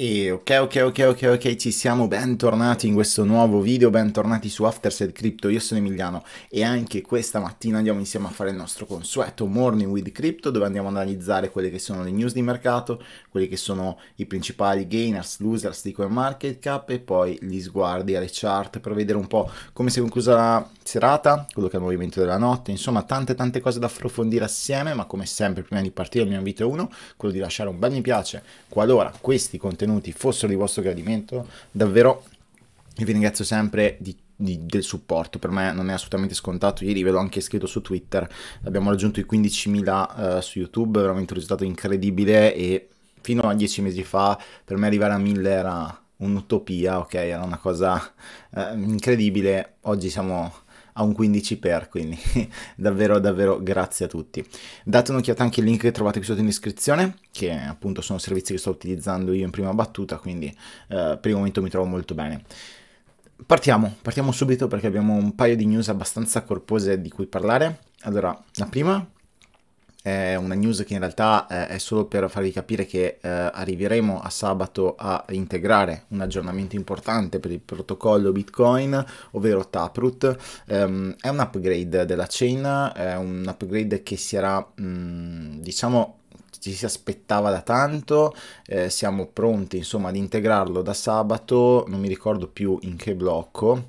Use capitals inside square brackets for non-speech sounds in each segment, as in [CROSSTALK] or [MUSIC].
E ok, ok, ok, ok, ok, ci siamo, bentornati in questo nuovo video, bentornati su Afterset Crypto, io sono Emiliano e anche questa mattina andiamo insieme a fare il nostro consueto Morning with Crypto dove andiamo ad analizzare quelle che sono le news di mercato, quelli che sono i principali gainers, losers di cap e poi gli sguardi alle chart per vedere un po' come si è conclusa la serata, quello che è il movimento della notte, insomma tante tante cose da approfondire assieme ma come sempre prima di partire il mio invito è uno, quello di lasciare un bel mi piace qualora questi contenuti contenuti fossero di vostro gradimento, davvero vi ringrazio sempre di di, del supporto, per me non è assolutamente scontato, ieri ve l'ho anche scritto su Twitter, abbiamo raggiunto i 15.000 uh, eh, su YouTube, veramente un risultato incredibile e fino a dieci mesi fa per me arrivare a 1000 era un'utopia, ok, era una cosa uh, incredibile, oggi siamo a un 15 per, quindi [LAUGHS] davvero davvero grazie a tutti. Date un'occhiata anche ai link che trovate qui sotto in descrizione, che appunto sono servizi che sto utilizzando io in prima battuta, quindi eh, per il momento mi trovo molto bene. Partiamo, partiamo subito perché abbiamo un paio di news abbastanza corpose di cui parlare. Allora, la prima è una news che in realtà eh, è solo per farvi capire che eh, arriveremo a sabato a integrare un aggiornamento importante per il protocollo Bitcoin, ovvero Taproot. Ehm, è un upgrade della chain, è un upgrade che si era, mm, diciamo, ci si aspettava da tanto, eh, siamo pronti insomma ad integrarlo da sabato, non mi ricordo più in che blocco,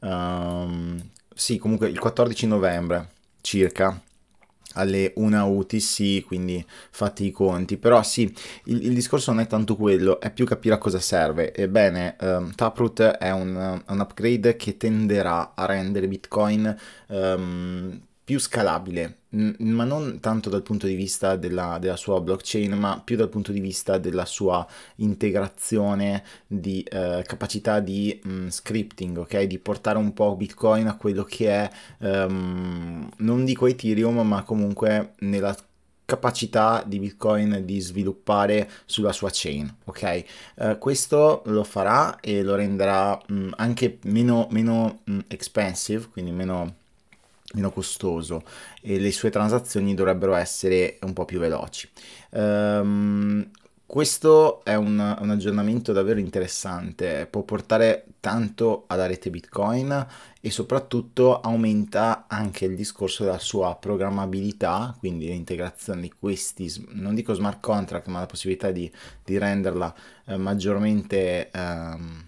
um, sì comunque il 14 novembre circa, alle 1 UTC, quindi fate i conti. Però sì, il, il, discorso non è tanto quello, è più capire a cosa serve. Ebbene, um, Taproot è un, un, upgrade che tenderà a rendere Bitcoin um, più scalabile, ma non tanto dal punto di vista della, della, sua blockchain, ma più dal punto di vista della sua integrazione di eh, capacità di mh, mm, scripting, ok? Di portare un po' Bitcoin a quello che è, um, non dico Ethereum, ma comunque nella capacità di Bitcoin di sviluppare sulla sua chain, ok? Uh, questo lo farà e lo renderà mh, mm, anche meno, meno mh, mm, expensive, quindi meno meno costoso e le sue transazioni dovrebbero essere un po' più veloci. Um, questo è un, un, aggiornamento davvero interessante, può portare tanto alla rete Bitcoin e soprattutto aumenta anche il discorso della sua programmabilità, quindi l'integrazione di questi, non dico smart contract, ma la possibilità di, di renderla eh, maggiormente... Ehm,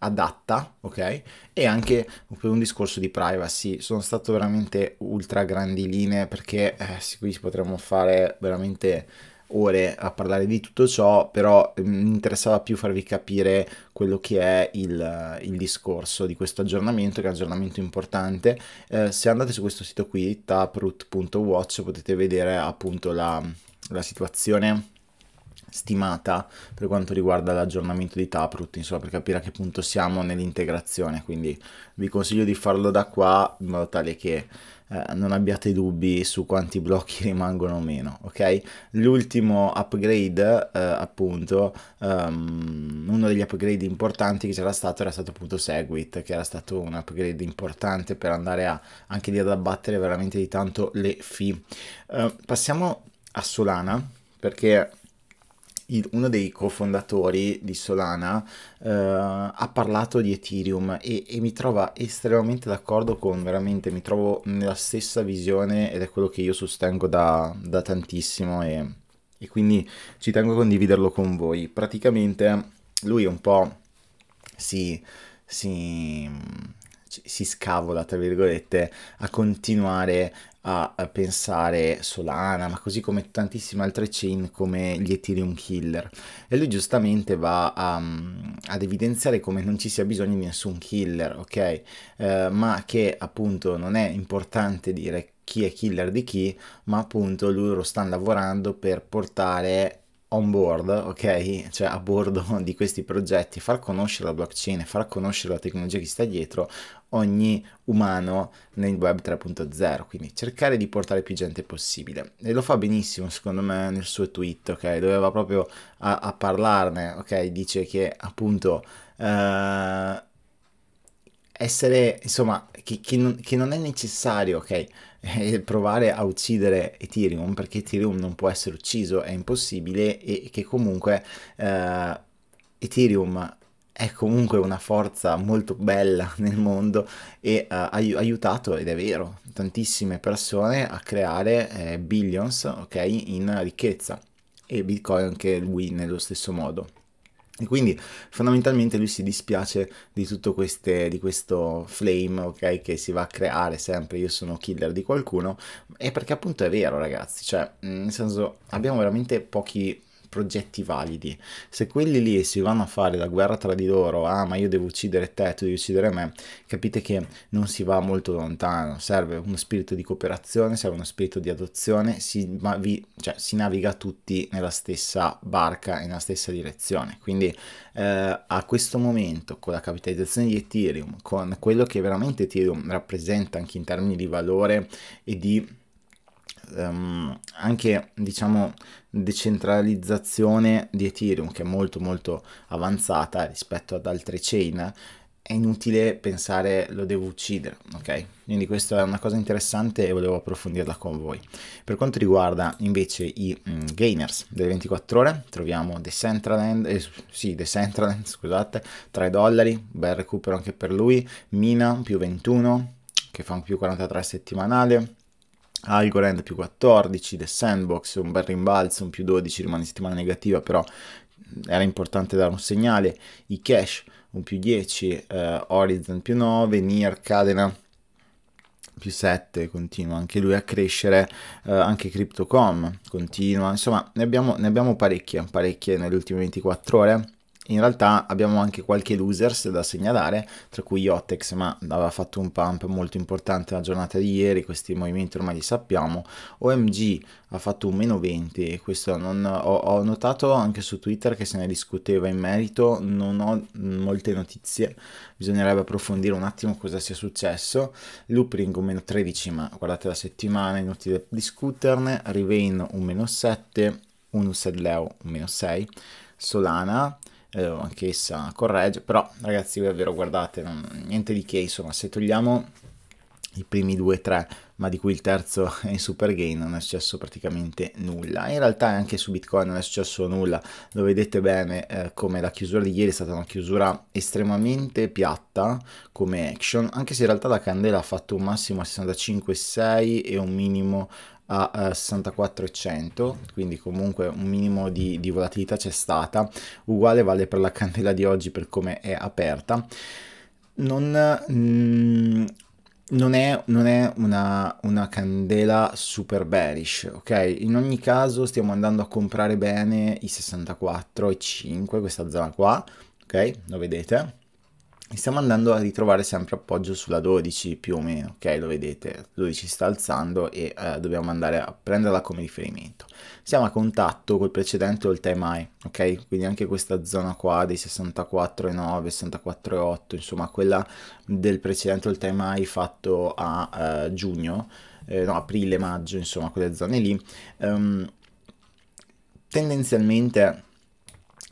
adatta, ok? E anche per un discorso di privacy. Sono stato veramente ultra grandi linee perché eh, qui potremmo fare veramente ore a parlare di tutto ciò, però eh, mi interessava più farvi capire quello che è il, il discorso di questo aggiornamento, che è un aggiornamento importante. Eh, se andate su questo sito qui, taproot.watch, potete vedere appunto la, la situazione stimata per quanto riguarda l'aggiornamento di Taproot, insomma, per capire a che punto siamo nell'integrazione. Quindi vi consiglio di farlo da qua in modo tale che eh, non abbiate dubbi su quanti blocchi [LAUGHS] rimangono o meno, ok? L'ultimo upgrade, eh, appunto, um, uno degli upgrade importanti che c'era stato era stato appunto Segwit, che era stato un upgrade importante per andare a anche lì ad abbattere veramente di tanto le fee. Uh, passiamo a Solana perché uno dei cofondatori di Solana eh, ha parlato di Ethereum e, e mi trova estremamente d'accordo con, veramente mi trovo nella stessa visione ed è quello che io sostengo da, da tantissimo e, e quindi ci tengo a condividerlo con voi. Praticamente lui un po' si... si si scavola, tra virgolette, a continuare a, pensare Solana, ma così come tantissime altre chain come gli Ethereum Killer. E lui giustamente va a, um, ad evidenziare come non ci sia bisogno di nessun killer, ok? Eh, ma che appunto non è importante dire chi è killer di chi, ma appunto loro stanno lavorando per portare on board, ok? Cioè a bordo [LAUGHS] di questi progetti, far conoscere la blockchain, far conoscere la tecnologia che sta dietro ogni umano nel web 3.0, quindi cercare di portare più gente possibile. E lo fa benissimo, secondo me, nel suo tweet, ok? Doveva proprio a, a parlarne, ok? Dice che appunto... Uh, essere, insomma, che, che, non, che, non, è necessario, ok, [LAUGHS] provare a uccidere Ethereum perché Ethereum non può essere ucciso, è impossibile e che comunque eh, Ethereum è comunque una forza molto bella [LAUGHS] nel mondo e ha uh, eh, aiutato, ed è vero, tantissime persone a creare eh, billions okay, in ricchezza e Bitcoin anche lui nello stesso modo. E quindi fondamentalmente lui si dispiace di tutto queste, di questo flame okay, che si va a creare sempre, io sono killer di qualcuno, e perché appunto è vero ragazzi, cioè nel senso abbiamo veramente pochi progetti validi. Se quelli lì si vanno a fare la guerra tra di loro, ah ma io devo uccidere te, tu devi uccidere me, capite che non si va molto lontano, serve uno spirito di cooperazione, serve uno spirito di adozione, si, vi, cioè, si naviga tutti nella stessa barca, e nella stessa direzione. Quindi eh, a questo momento con la capitalizzazione di Ethereum, con quello che veramente Ethereum rappresenta anche in termini di valore e di ehm, anche diciamo decentralizzazione di Ethereum che è molto molto avanzata rispetto ad altre chain è inutile pensare lo devo uccidere, ok? Quindi questa è una cosa interessante e volevo approfondirla con voi. Per quanto riguarda invece i mm, gainers delle 24 ore, troviamo Decentraland, eh, sì, Decentraland, [LAUGHS] scusate, 3 dollari, bel recupero anche per lui, Mina più 21, che fa un più 43 settimanale, Algorand più 14, The Sandbox, un bel rimbalzo, un più 12, rimane settimana negativa, però era importante dare un segnale, i Cash un più 10, eh, Horizon più 9, Nier, Cadena più 7 continua anche lui a crescere, eh, anche Crypto.com continua, insomma ne abbiamo, ne abbiamo parecchie, parecchie nelle ultime 24 ore in realtà abbiamo anche qualche losers da segnalare, tra cui Iotex, ma aveva fatto un pump molto importante la giornata di ieri, questi movimenti ormai li sappiamo, OMG ha fatto un meno 20 e questo non, ho, ho notato anche su Twitter che se ne discuteva in merito, non ho molte notizie, bisognerebbe approfondire un attimo cosa sia successo, Loopring un meno 13 ma guardate la settimana, inutile discuterne, Rivain un meno 7, Unus Leo un meno 6, Solana eh, essa corregge, però ragazzi davvero guardate, non, niente di che, insomma se togliamo i primi due o tre ma di cui il terzo [LAUGHS] in super gain, non è successo praticamente nulla. In realtà anche su Bitcoin non è successo nulla, lo vedete bene eh, come la chiusura di ieri è stata una chiusura estremamente piatta come action, anche se in realtà la candela ha fatto un massimo a 65,6 e un minimo a 64,100 eh, quindi comunque un minimo di, di volatilità c'è stata uguale vale per la candela di oggi per come è aperta non mm, non è, non è una, una, candela super bearish, ok? In ogni caso stiamo andando a comprare bene i 64 e 5, questa zona qua, ok? Lo vedete? stiamo andando a ritrovare sempre appoggio sulla 12 più o meno, ok? Lo vedete, 12 sta alzando e eh, dobbiamo andare a prenderla come riferimento. Siamo a contatto col precedente all time high, ok? Quindi anche questa zona qua dei 64,9, 64,8, insomma quella del precedente all time high fatto a eh, giugno, eh, no, aprile, maggio, insomma quelle zone lì, ehm, tendenzialmente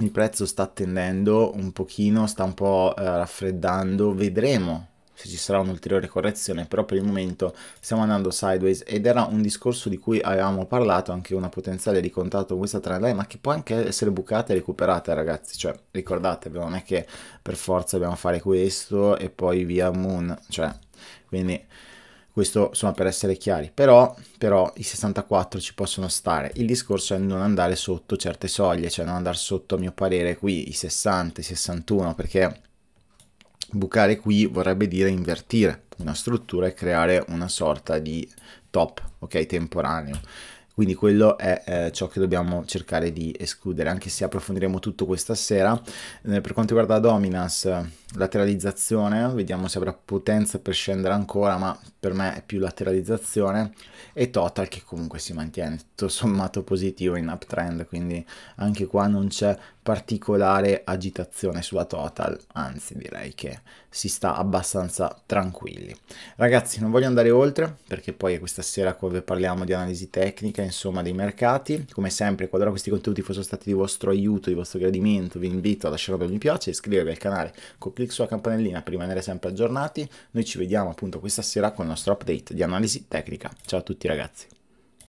il prezzo sta tendendo un pochino, sta un po' eh, raffreddando, vedremo se ci sarà un'ulteriore correzione, però per il momento stiamo andando sideways ed era un discorso di cui avevamo parlato, anche una potenziale di contatto con questa trendline, ma che può anche essere bucata e recuperata ragazzi, cioè ricordatevi, non è che per forza dobbiamo fare questo e poi via Moon, cioè quindi questo insomma per essere chiari, però, però, i 64 ci possono stare, il discorso è non andare sotto certe soglie, cioè non andare sotto a mio parere qui i 60, i 61, perché bucare qui vorrebbe dire invertire una struttura e creare una sorta di top, ok, temporaneo. Quindi quello è eh, ciò che dobbiamo cercare di escludere, anche se approfondiremo tutto questa sera. Eh, per quanto riguarda dominance, lateralizzazione, vediamo se avrà potenza per scendere ancora, ma per me è più lateralizzazione, e total che comunque si mantiene tutto sommato positivo in uptrend, quindi anche qua non c'è particolare agitazione sulla total, anzi direi che si sta abbastanza tranquilli. Ragazzi non voglio andare oltre, perché poi questa sera dove parliamo di analisi tecnica, insomma dei mercati, come sempre qualora questi contenuti fossero stati di vostro aiuto, di vostro gradimento, vi invito a lasciare un bel mi piace, iscrivervi al canale, clic sulla campanellina per rimanere sempre aggiornati. Noi ci vediamo appunto questa sera con il nostro update di analisi tecnica. Ciao a tutti ragazzi.